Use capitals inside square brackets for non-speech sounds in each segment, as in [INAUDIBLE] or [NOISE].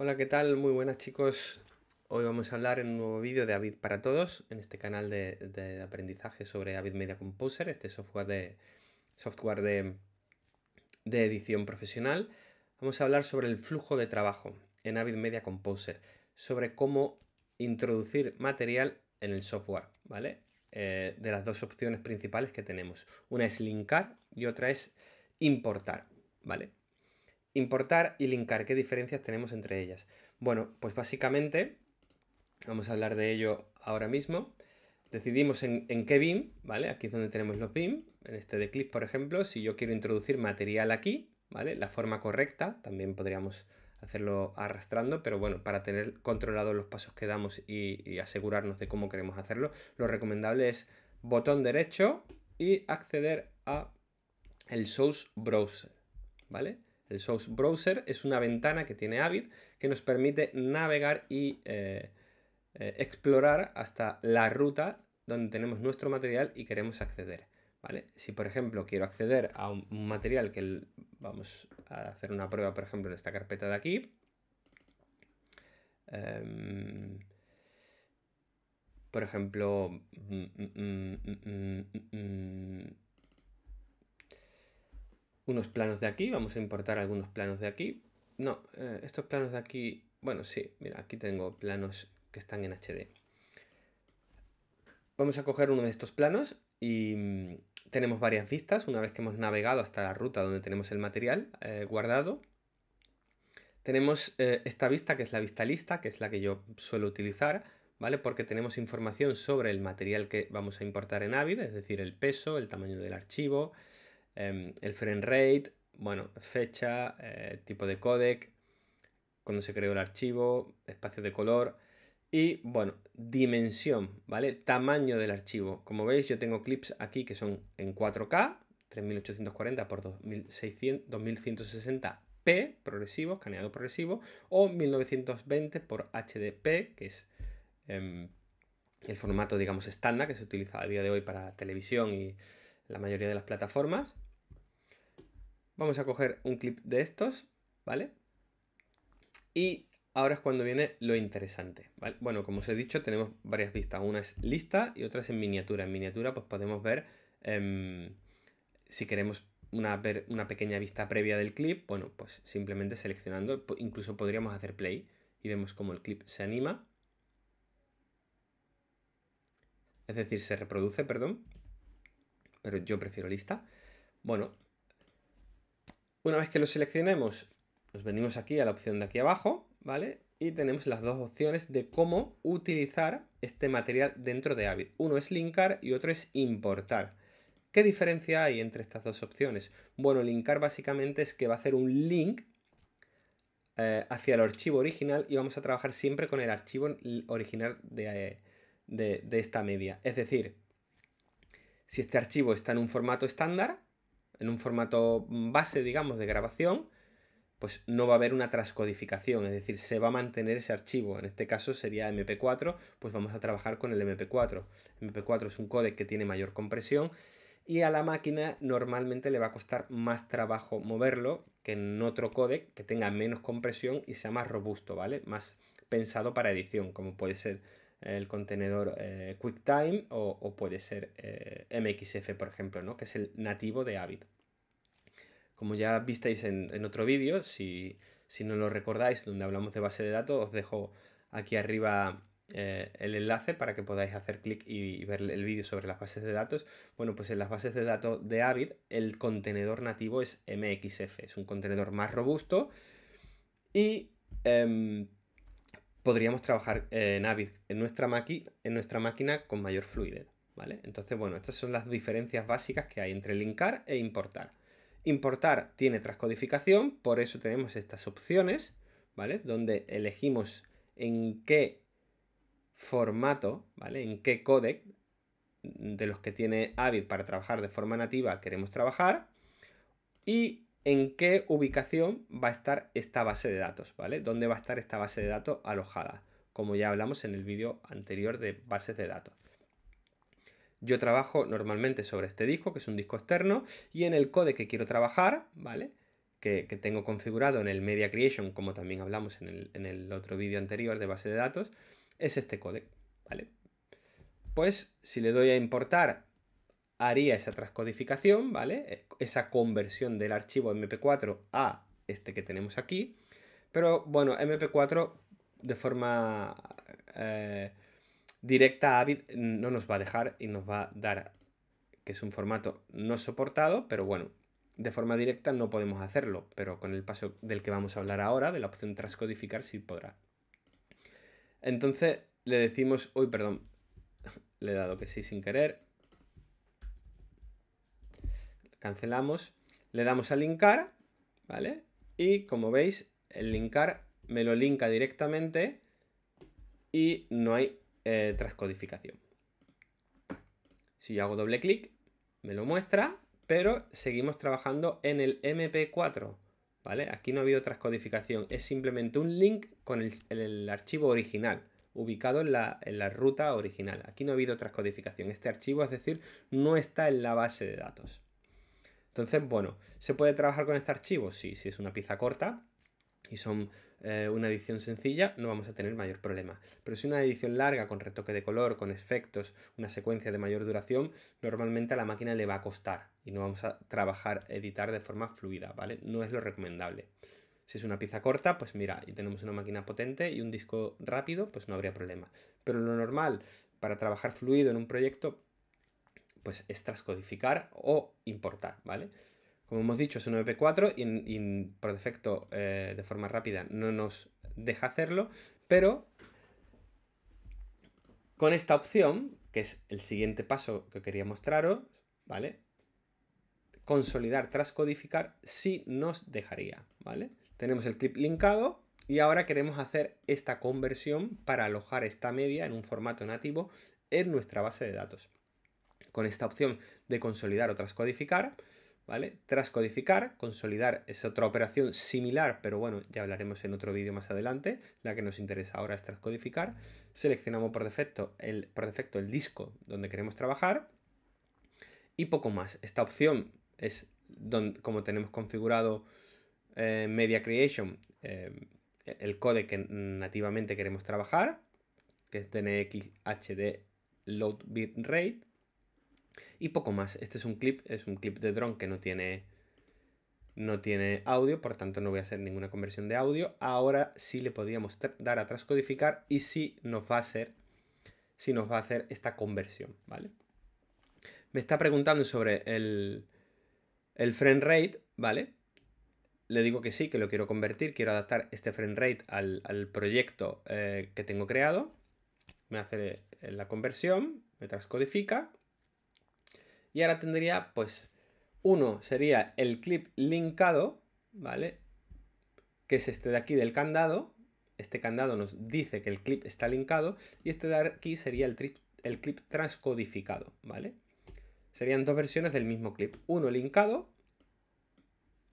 Hola, ¿qué tal? Muy buenas chicos. Hoy vamos a hablar en un nuevo vídeo de Avid para todos, en este canal de, aprendizaje sobre Avid Media Composer, este software de software de, edición profesional. Vamos a hablar sobre el flujo de trabajo en Avid Media Composer, sobre cómo introducir material en el software, ¿vale? Eh, de las dos opciones principales que tenemos. Una es linkar y otra es importar, ¿vale? Importar y linkar, ¿qué diferencias tenemos entre ellas? Bueno, pues básicamente, vamos a hablar de ello ahora mismo. Decidimos en, qué BIM, ¿vale? Aquí es donde tenemos los BIM, en este de clip, por ejemplo, si yo quiero introducir material aquí, ¿vale? La forma correcta, también podríamos hacerlo arrastrando, pero bueno, para tener controlados los pasos que damos y, y asegurarnos de cómo queremos hacerlo, lo recomendable es botón derecho y acceder a el Source Browser, ¿vale? El Source Browser es una ventana que tiene Avid que nos permite navegar y eh, eh, explorar hasta la ruta donde tenemos nuestro material y queremos acceder. ¿vale? Si por ejemplo quiero acceder a un, material que vamos a hacer una prueba, por ejemplo, en esta carpeta de aquí. Em, por ejemplo, mm, mm, mm, unos planos de aquí, vamos a importar algunos planos de aquí. No, eh, estos planos de aquí, bueno, sí, mira, aquí tengo planos que están en HD. Vamos a coger uno de estos planos y mm, tenemos varias vistas. Una vez que hemos navegado hasta la ruta donde tenemos el material eh, guardado, tenemos eh, esta vista que es la vista lista, que es la que yo suelo utilizar, ¿vale? Porque tenemos información sobre el material que vamos a importar en Avid, es decir, el peso, el tamaño del archivo, Em, el frame rate, bueno, fecha, eh, tipo de codec, cuando se creó el archivo, espacio de color y, bueno, dimensión, ¿vale? Tamaño del archivo. Como veis, yo tengo clips aquí que son en 4K, 3840 x 2160p progresivo, escaneado progresivo, o 1920 por HDP, que es em, el formato, digamos, estándar que se utiliza a día de hoy para televisión y la mayoría de las plataformas. Vamos a coger un clip de estos, ¿vale? Y ahora es cuando viene lo interesante, ¿vale? Bueno, como os he dicho, tenemos varias vistas. Una es lista y otra es en miniatura. En miniatura pues podemos ver em, si queremos una pequeña vista previa del clip, bueno, pues simplemente seleccionando, incluso podríamos hacer play y vemos cómo el clip se anima. Es decir, se reproduce, perdón. Pero yo prefiero lista. Bueno, una vez que lo seleccionemos, nos venimos aquí a la opción de aquí abajo, ¿vale? Y tenemos las dos opciones de cómo utilizar este material dentro de Avid. Uno es linkar y otro es importar. ¿Qué diferencia hay entre estas dos opciones? Bueno, linkar básicamente es que va a hacer un link eh, hacia el archivo original y vamos a trabajar siempre con el archivo original de eh, esta media. Es decir, si este archivo está en un formato estándar, en un formato base, digamos, de grabación, pues no va a haber una transcodificación, es decir, se va a mantener ese archivo. En este caso sería MP4, pues vamos a trabajar con el MP4. MP4 es un códec que tiene mayor compresión y a la máquina normalmente le va a costar más trabajo moverlo que en otro códec que tenga menos compresión y sea más robusto, ¿vale? Más pensado para edición, como puede ser el contenedor eh, QuickTime o, puede ser eh, MXF, por ejemplo, ¿no? que es el nativo de Avid. Como ya visteis en, otro vídeo, si, no lo recordáis, donde hablamos de base de datos, os dejo aquí arriba eh, el enlace para que podáis hacer clic y, y, ver el vídeo sobre las bases de datos. Bueno, pues en las bases de datos de Avid, el contenedor nativo es MXF, es un contenedor más robusto y em, podríamos trabajar eh, en nuestra, en nuestra máquina con mayor fluidez. ¿vale? Entonces, bueno, estas son las diferencias básicas que hay entre linkar e importar. Importar tiene transcodificación, por eso tenemos estas opciones, ¿vale? Donde elegimos en qué formato, ¿vale? En qué codec de los que tiene Avid para trabajar de forma nativa queremos trabajar. Y en qué ubicación va a estar esta base de datos, ¿vale? ¿Dónde va a estar esta base de datos alojada? Como ya hablamos en el vídeo anterior de bases de datos. Yo trabajo normalmente sobre este disco, que es un disco externo, y en el code que quiero trabajar, ¿vale? Que, tengo configurado en el Media Creation, como también hablamos en el, otro vídeo anterior de base de datos, es este codec, ¿vale? Pues si le doy a importar haría esa transcodificación, ¿vale? Esa conversión del archivo MP4 a este que tenemos aquí. Pero bueno, MP4 de forma eh, directa a Avid no nos va a dejar y nos va a dar que es un formato no soportado, pero bueno, de forma directa no podemos hacerlo, pero con el paso del que vamos a hablar ahora, de la opción transcodificar, sí podrá. Entonces le decimos, uy, perdón, le he dado que sí sin querer, cancelamos, le damos a linkar, ¿vale? Y como veis, el linkar me lo linka directamente y no hay eh, transcodificación. Si yo hago doble clic, me lo muestra, pero seguimos trabajando en el MP4, ¿vale? Aquí no ha habido transcodificación, es simplemente un link con el, archivo original, ubicado en la, en la ruta original. Aquí no ha habido transcodificación, este archivo, es decir, no está en la base de datos. Entonces, bueno, ¿se puede trabajar con este archivo? Sí, si es una pieza corta y son eh, una edición sencilla, no vamos a tener mayor problema. Pero si es una edición larga, con retoque de color, con efectos, una secuencia de mayor duración, normalmente a la máquina le va a costar y no vamos a trabajar, editar de forma fluida, ¿vale? No es lo recomendable. Si es una pieza corta, pues mira, y tenemos una máquina potente y un disco rápido, pues no habría problema. Pero lo normal para trabajar fluido en un proyecto pues es transcodificar o importar, ¿vale? Como hemos dicho, es un MP4 e y, por defecto, eh, de forma rápida, no nos deja hacerlo, pero con esta opción, que es el siguiente paso que quería mostraros, ¿vale? Consolidar, trascodificar, sí nos dejaría, ¿vale? Tenemos el clip linkado y ahora queremos hacer esta conversión para alojar esta media en un formato nativo en nuestra base de datos con esta opción de consolidar o trascodificar, ¿vale? Trascodificar, consolidar es otra operación similar, pero bueno, ya hablaremos en otro vídeo más adelante, la que nos interesa ahora es trascodificar. seleccionamos por defecto el, por defecto el disco donde queremos trabajar y poco más. Esta opción es donde, como tenemos configurado eh, Media Creation, eh, el code que nativamente queremos trabajar, que es DNX HD Load Rate. Y poco más. Este es un clip, es un clip de drone que no tiene, audio, por tanto no voy a hacer ninguna conversión de audio. Ahora sí le podríamos dar a transcodificar y sí nos va a hacer, nos va a hacer esta conversión, ¿vale? Me está preguntando sobre el, frame rate, ¿vale? le digo que sí, que lo quiero convertir, quiero adaptar este frame rate al, proyecto eh, que tengo creado. Me hace la conversión, me transcodifica y ahora tendría, pues, uno sería el clip linkado, ¿vale? Que es este de aquí del candado. Este candado nos dice que el clip está linkado. Y este de aquí sería el, el clip transcodificado, ¿vale? Serían dos versiones del mismo clip. Uno linkado,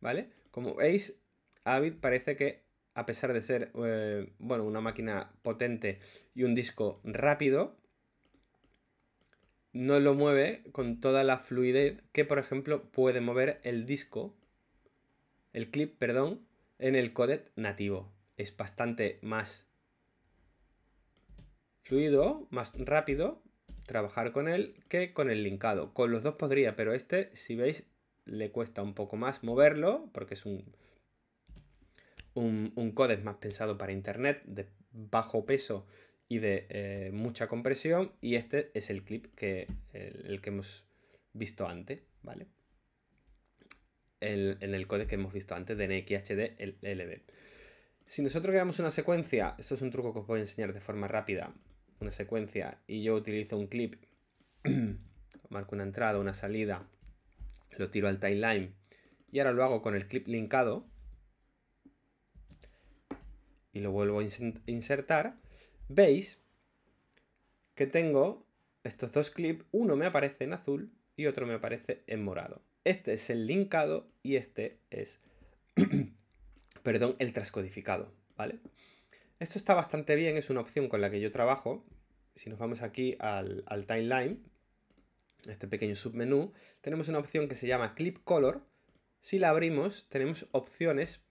¿vale? Como veis, Avid parece que, a pesar de ser, eh, bueno, una máquina potente y un disco rápido, no lo mueve con toda la fluidez que, por ejemplo, puede mover el disco, el clip, perdón, en el codec nativo. Es bastante más fluido, más rápido trabajar con él que con el linkado. Con los dos podría, pero este, si veis, le cuesta un poco más moverlo porque es un, un, un codec más pensado para internet de bajo peso y de eh, mucha compresión y este es el clip que el, que hemos visto antes, ¿vale? en el código que hemos visto antes de NXHD LB. Si nosotros creamos una secuencia, esto es un truco que os voy a enseñar de forma rápida, una secuencia y yo utilizo un clip, [CLEARS THROAT] marco una entrada, una salida, lo tiro al timeline y ahora lo hago con el clip linkado y lo vuelvo a insertar, veis que tengo estos dos clips, uno me aparece en azul y otro me aparece en morado. Este es el linkado y este es, [CLEARS THROAT] perdón, el transcodificado, ¿vale? Esto está bastante bien, es una opción con la que yo trabajo. Si nos vamos aquí al, al timeline, este pequeño submenú, tenemos una opción que se llama Clip Color. Si la abrimos, tenemos opciones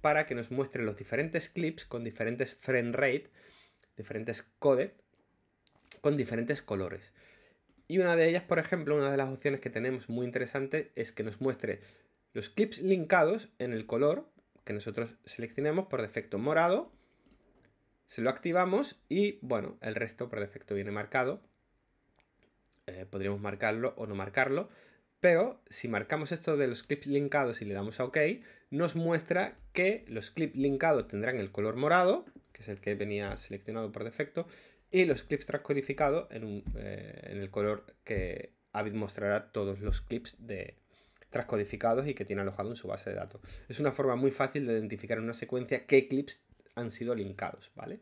para que nos muestren los diferentes clips con diferentes frame rate diferentes codes con diferentes colores. Y una de ellas, por ejemplo, una de las opciones que tenemos muy interesante es que nos muestre los clips linkados en el color que nosotros seleccionemos por defecto morado, se lo activamos y bueno, el resto por defecto viene marcado. Eh, podríamos marcarlo o no marcarlo, pero si marcamos esto de los clips linkados y le damos a OK, nos muestra que los clips linkados tendrán el color morado que es el que venía seleccionado por defecto, y los clips transcodificados eh, en, el color que Avid mostrará todos los clips de transcodificados y que tiene alojado en su base de datos. Es una forma muy fácil de identificar en una secuencia qué clips han sido linkados, ¿vale?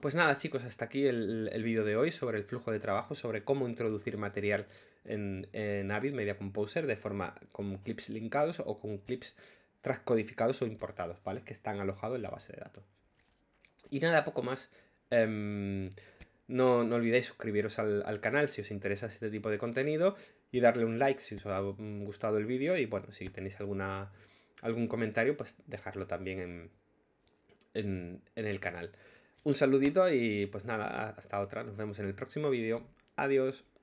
Pues nada chicos, hasta aquí el, vídeo de hoy sobre el flujo de trabajo, sobre cómo introducir material en, en Avid Media Composer de forma con clips linkados o con clips transcodificados o importados, ¿vale? Que están alojados en la base de datos. Y nada, poco más. Em, no, olvidéis suscribiros al, canal si os interesa este tipo de contenido y darle un like si os ha gustado el vídeo y bueno, si tenéis alguna, algún comentario, pues dejarlo también en, en el canal. Un saludito y pues nada, hasta otra. Nos vemos en el próximo vídeo. Adiós.